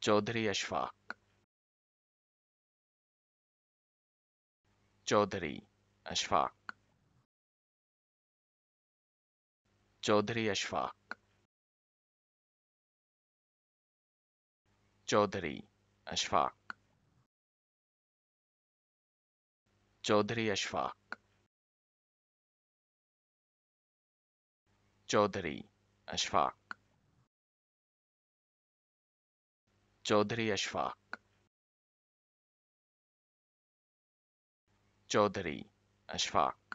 Choudhury Ashfaq Choudhury Ashfaq Choudhury Ashfaq Choudhury Ashfaq Choudhury Ashfaq Ashfaq Chaudhary Ashfaq Chaudhary Ashfaq